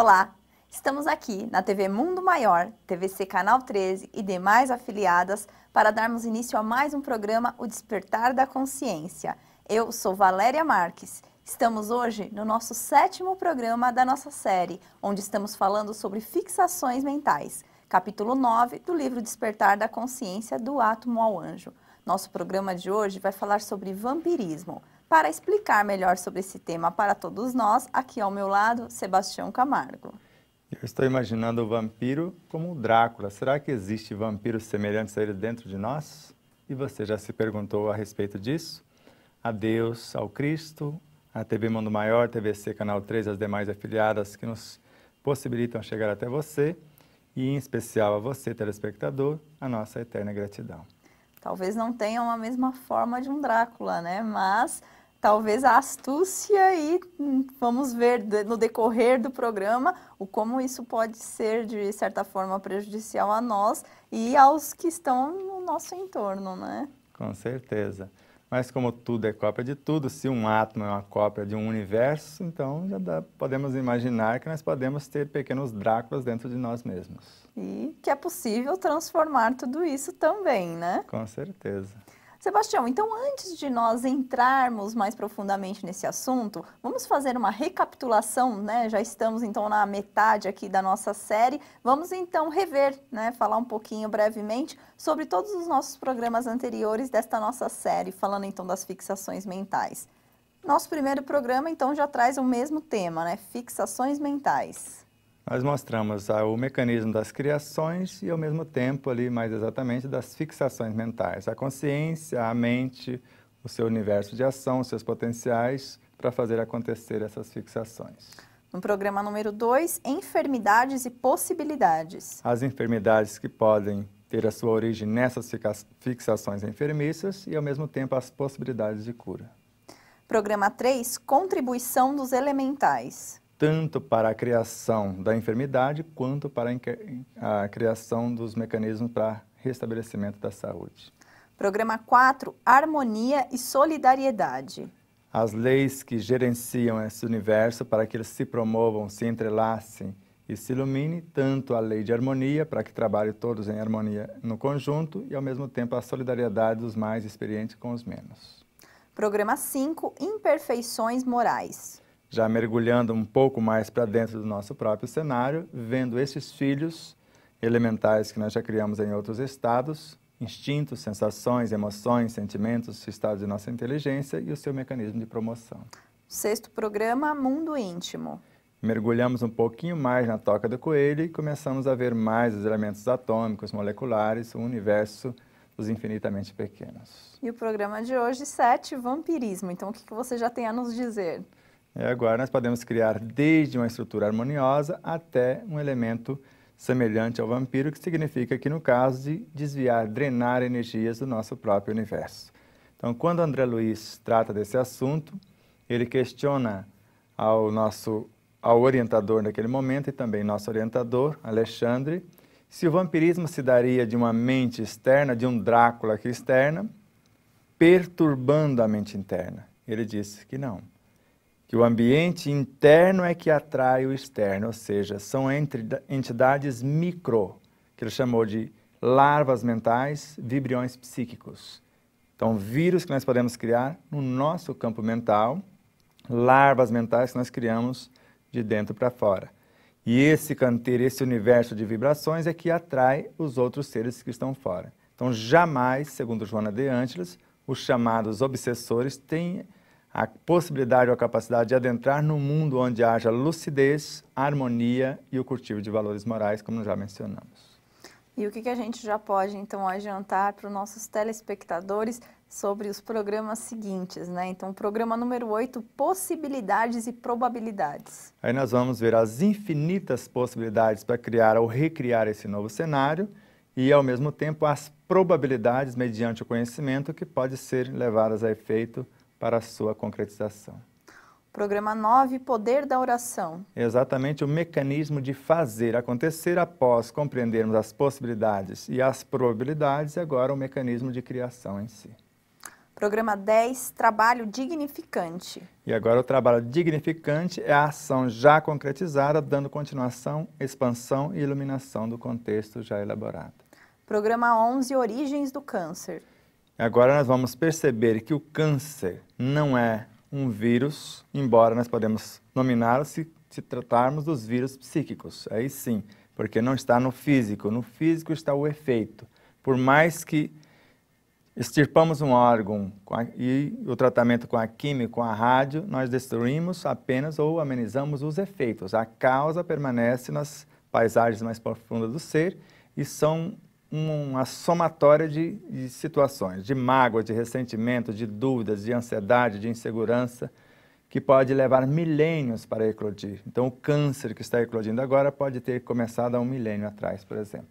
Olá, estamos aqui na TV Mundo Maior, TVC Canal 13 e demais afiliadas para darmos início a mais um programa O Despertar da Consciência. Eu sou Valéria Marques. Estamos hoje no nosso sétimo programa da nossa série, onde estamos falando sobre fixações mentais, capítulo 9 do livro Despertar da Consciência do Átomo ao Anjo. Nosso programa de hoje vai falar sobre vampirismo. Para explicar melhor sobre esse tema para todos nós, aqui ao meu lado, Sebastião Camargo. Eu estou imaginando o vampiro como o Drácula. Será que existe vampiros semelhantes a ele dentro de nós? E você já se perguntou a respeito disso? A Deus, ao Cristo, à TV Mundo Maior, TVC Canal 3, as demais afiliadas que nos possibilitam chegar até você e, em especial, a você, telespectador, a nossa eterna gratidão. Talvez não tenham a mesma forma de um Drácula, né? Mas talvez a astúcia e hum, vamos ver no decorrer do programa o como isso pode ser de certa forma prejudicial a nós e aos que estão no nosso entorno, né? Com certeza. Mas como tudo é cópia de tudo, se um átomo é uma cópia de um universo, então já dá, podemos imaginar que nós podemos ter pequenos Dráculas dentro de nós mesmos. E que é possível transformar tudo isso também, né? Com certeza. Sebastião, então antes de nós entrarmos mais profundamente nesse assunto, vamos fazer uma recapitulação, né? Já estamos então na metade aqui da nossa série. Vamos então rever, né? Falar um pouquinho brevemente sobre todos os nossos programas anteriores desta nossa série, falando então das fixações mentais. Nosso primeiro programa então já traz o mesmo tema, né? Fixações mentais. Nós mostramos ah, o mecanismo das criações e, ao mesmo tempo, ali mais exatamente, das fixações mentais. A consciência, a mente, o seu universo de ação, os seus potenciais para fazer acontecer essas fixações. No programa número 2, enfermidades e possibilidades. As enfermidades que podem ter a sua origem nessas fixações enfermiças e, ao mesmo tempo, as possibilidades de cura. Programa 3, contribuição dos elementais tanto para a criação da enfermidade quanto para a criação dos mecanismos para restabelecimento da saúde. Programa 4, Harmonia e Solidariedade. As leis que gerenciam esse universo para que eles se promovam, se entrelacem e se ilumine, tanto a lei de harmonia, para que trabalhem todos em harmonia no conjunto, e ao mesmo tempo a solidariedade dos mais experientes com os menos. Programa 5, Imperfeições Morais já mergulhando um pouco mais para dentro do nosso próprio cenário, vendo esses filhos elementais que nós já criamos em outros estados, instintos, sensações, emoções, sentimentos, estados de nossa inteligência e o seu mecanismo de promoção. Sexto programa, Mundo Íntimo. Mergulhamos um pouquinho mais na toca do coelho e começamos a ver mais os elementos atômicos, moleculares, o universo dos infinitamente pequenos. E o programa de hoje, 7, Vampirismo. Então, o que você já tem a nos dizer? E é, agora nós podemos criar desde uma estrutura harmoniosa até um elemento semelhante ao vampiro, que significa que, no caso de desviar, drenar energias do nosso próprio universo. Então, quando André Luiz trata desse assunto, ele questiona ao nosso ao orientador naquele momento e também nosso orientador, Alexandre, se o vampirismo se daria de uma mente externa, de um Drácula aqui externa, perturbando a mente interna. Ele disse que não que o ambiente interno é que atrai o externo, ou seja, são entidades micro, que ele chamou de larvas mentais, vibriões psíquicos. Então, vírus que nós podemos criar no nosso campo mental, larvas mentais que nós criamos de dentro para fora. E esse canteiro, esse universo de vibrações é que atrai os outros seres que estão fora. Então, jamais, segundo Joana de Ângeles, os chamados obsessores têm a possibilidade ou a capacidade de adentrar no mundo onde haja lucidez, harmonia e o cultivo de valores morais, como já mencionamos. E o que, que a gente já pode, então, adiantar para os nossos telespectadores sobre os programas seguintes, né? Então, programa número 8, possibilidades e probabilidades. Aí nós vamos ver as infinitas possibilidades para criar ou recriar esse novo cenário e, ao mesmo tempo, as probabilidades mediante o conhecimento que pode ser levadas a efeito para a sua concretização. Programa 9, Poder da Oração. É exatamente o mecanismo de fazer acontecer após compreendermos as possibilidades e as probabilidades, e agora o mecanismo de criação em si. Programa 10, Trabalho Dignificante. E agora o trabalho dignificante é a ação já concretizada, dando continuação, expansão e iluminação do contexto já elaborado. Programa 11, Origens do Câncer. Agora nós vamos perceber que o câncer não é um vírus, embora nós podemos nominá-lo se, se tratarmos dos vírus psíquicos. Aí sim, porque não está no físico. No físico está o efeito. Por mais que extirpamos um órgão a, e o tratamento com a química, com a rádio, nós destruímos apenas ou amenizamos os efeitos. A causa permanece nas paisagens mais profundas do ser e são uma somatória de, de, situações, de mágoa, de ressentimento, de dúvidas, de ansiedade, de insegurança, que pode levar milênios para eclodir. Então, o câncer que está eclodindo agora pode ter começado há um milênio atrás, por exemplo.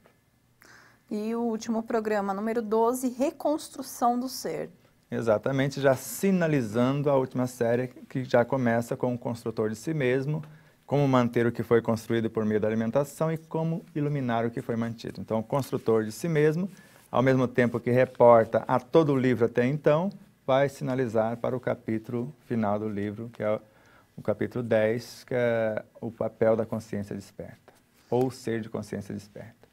E o último programa, número 12, Reconstrução do Ser. Exatamente, já sinalizando a última série que já começa com o construtor de si mesmo, como manter o que foi construído por meio da alimentação e como iluminar o que foi mantido. Então, o construtor de si mesmo, ao mesmo tempo que reporta a todo o livro até então, vai sinalizar para o capítulo final do livro, que é o capítulo 10, que é o papel da consciência desperta, ou ser de consciência desperta.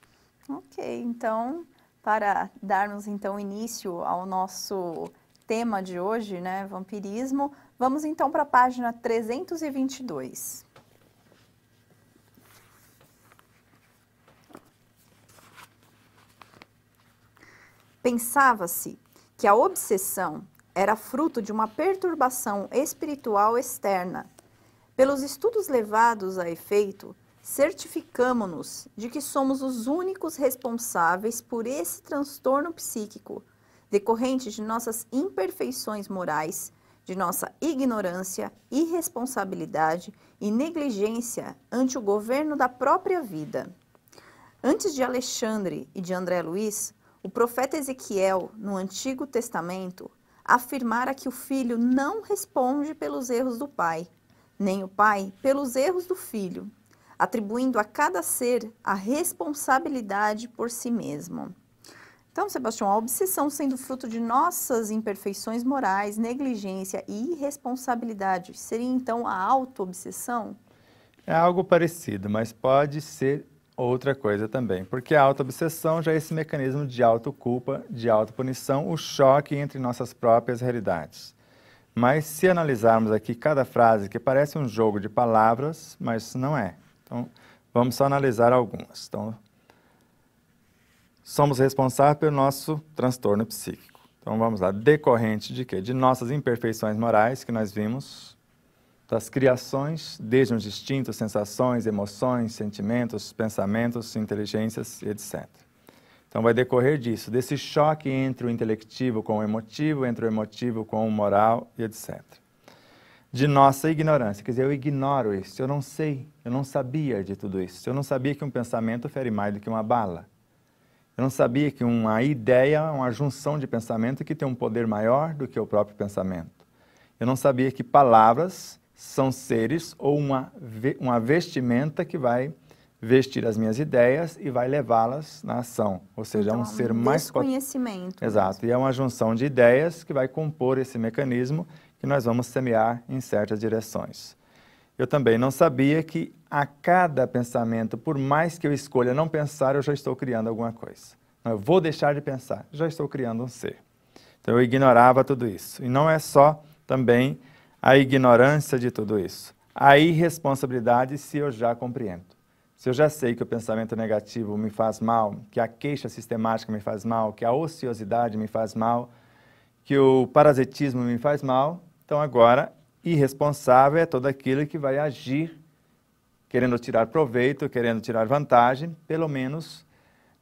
Ok, então, para darmos então início ao nosso tema de hoje, né, vampirismo, vamos então para a página 322. Pensava-se que a obsessão era fruto de uma perturbação espiritual externa. Pelos estudos levados a efeito, certificamo-nos de que somos os únicos responsáveis por esse transtorno psíquico, decorrente de nossas imperfeições morais, de nossa ignorância, irresponsabilidade e negligência ante o governo da própria vida. Antes de Alexandre e de André Luiz, o profeta Ezequiel, no Antigo Testamento, afirmara que o filho não responde pelos erros do pai, nem o pai pelos erros do filho, atribuindo a cada ser a responsabilidade por si mesmo. Então, Sebastião, a obsessão sendo fruto de nossas imperfeições morais, negligência e irresponsabilidade, seria então a auto-obsessão? É algo parecido, mas pode ser outra coisa também, porque a autoobsessão já é esse mecanismo de autoculpa, de autopunição, o choque entre nossas próprias realidades. Mas se analisarmos aqui cada frase, que parece um jogo de palavras, mas não é. Então, vamos só analisar algumas. Então, somos responsáveis pelo nosso transtorno psíquico. Então, vamos lá. Decorrente de quê? De nossas imperfeições morais que nós vimos das criações, desde os instintos, sensações, emoções, sentimentos, pensamentos, inteligências, etc. Então vai decorrer disso, desse choque entre o intelectivo com o emotivo, entre o emotivo com o moral e etc. De nossa ignorância, quer dizer, eu ignoro isso, eu não sei, eu não sabia de tudo isso, eu não sabia que um pensamento fere mais do que uma bala. Eu não sabia que uma ideia, uma junção de pensamento que tem um poder maior do que o próprio pensamento. Eu não sabia que palavras são seres ou uma, uma vestimenta que vai vestir as minhas ideias e vai levá-las na ação. Ou seja, é então, é um ser mais... conhecimento. Exato. E é uma junção de ideias que vai compor esse mecanismo que nós vamos semear em certas direções. Eu também não sabia que a cada pensamento, por mais que eu escolha não pensar, eu já estou criando alguma coisa. Então, eu vou deixar de pensar, já estou criando um ser. Então eu ignorava tudo isso. E não é só também a ignorância de tudo isso, a irresponsabilidade se eu já compreendo. Se eu já sei que o pensamento negativo me faz mal, que a queixa sistemática me faz mal, que a ociosidade me faz mal, que o parasitismo me faz mal, então agora irresponsável é todo aquilo que vai agir querendo tirar proveito, querendo tirar vantagem, pelo menos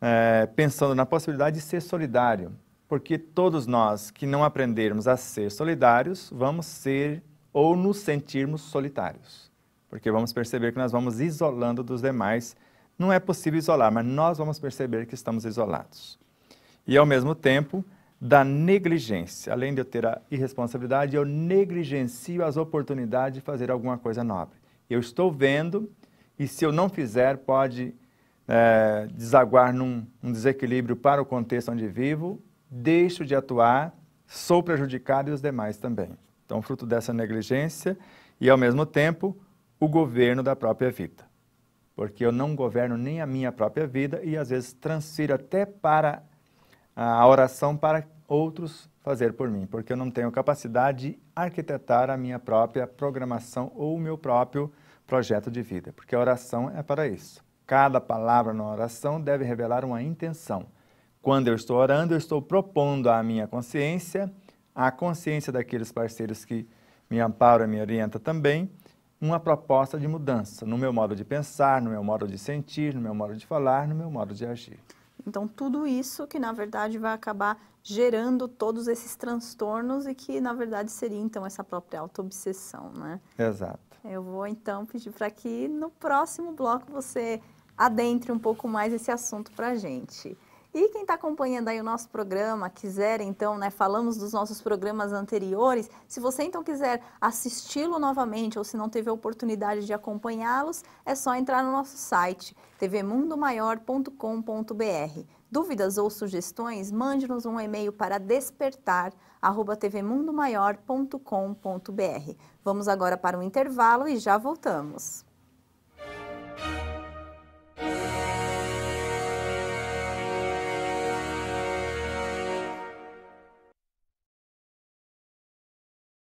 é, pensando na possibilidade de ser solidário, porque todos nós que não aprendermos a ser solidários, vamos ser ou nos sentirmos solitários. Porque vamos perceber que nós vamos isolando dos demais. Não é possível isolar, mas nós vamos perceber que estamos isolados. E ao mesmo tempo, da negligência. Além de eu ter a irresponsabilidade, eu negligencio as oportunidades de fazer alguma coisa nobre. Eu estou vendo e se eu não fizer, pode é, desaguar num um desequilíbrio para o contexto onde vivo deixo de atuar, sou prejudicado e os demais também. Então, fruto dessa negligência e, ao mesmo tempo, o governo da própria vida. Porque eu não governo nem a minha própria vida e, às vezes, transfiro até para a oração para outros fazer por mim, porque eu não tenho capacidade de arquitetar a minha própria programação ou o meu próprio projeto de vida, porque a oração é para isso. Cada palavra na oração deve revelar uma intenção. Quando eu estou orando, eu estou propondo à minha consciência, à consciência daqueles parceiros que me amparam, e me orientam também, uma proposta de mudança no meu modo de pensar, no meu modo de sentir, no meu modo de falar, no meu modo de agir. Então, tudo isso que na verdade vai acabar gerando todos esses transtornos e que na verdade seria então essa própria autoobsessão, né? Exato. Eu vou então pedir para que no próximo bloco você adentre um pouco mais esse assunto para a gente. E quem está acompanhando aí o nosso programa, quiser então, né, falamos dos nossos programas anteriores, se você então quiser assisti-lo novamente ou se não teve a oportunidade de acompanhá-los, é só entrar no nosso site tvmundomaior.com.br. Dúvidas ou sugestões, mande-nos um e-mail para despertar arroba tvmundomaior.com.br. Vamos agora para um intervalo e já voltamos.